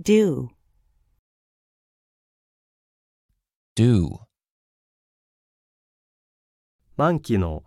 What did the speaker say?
do do 満期の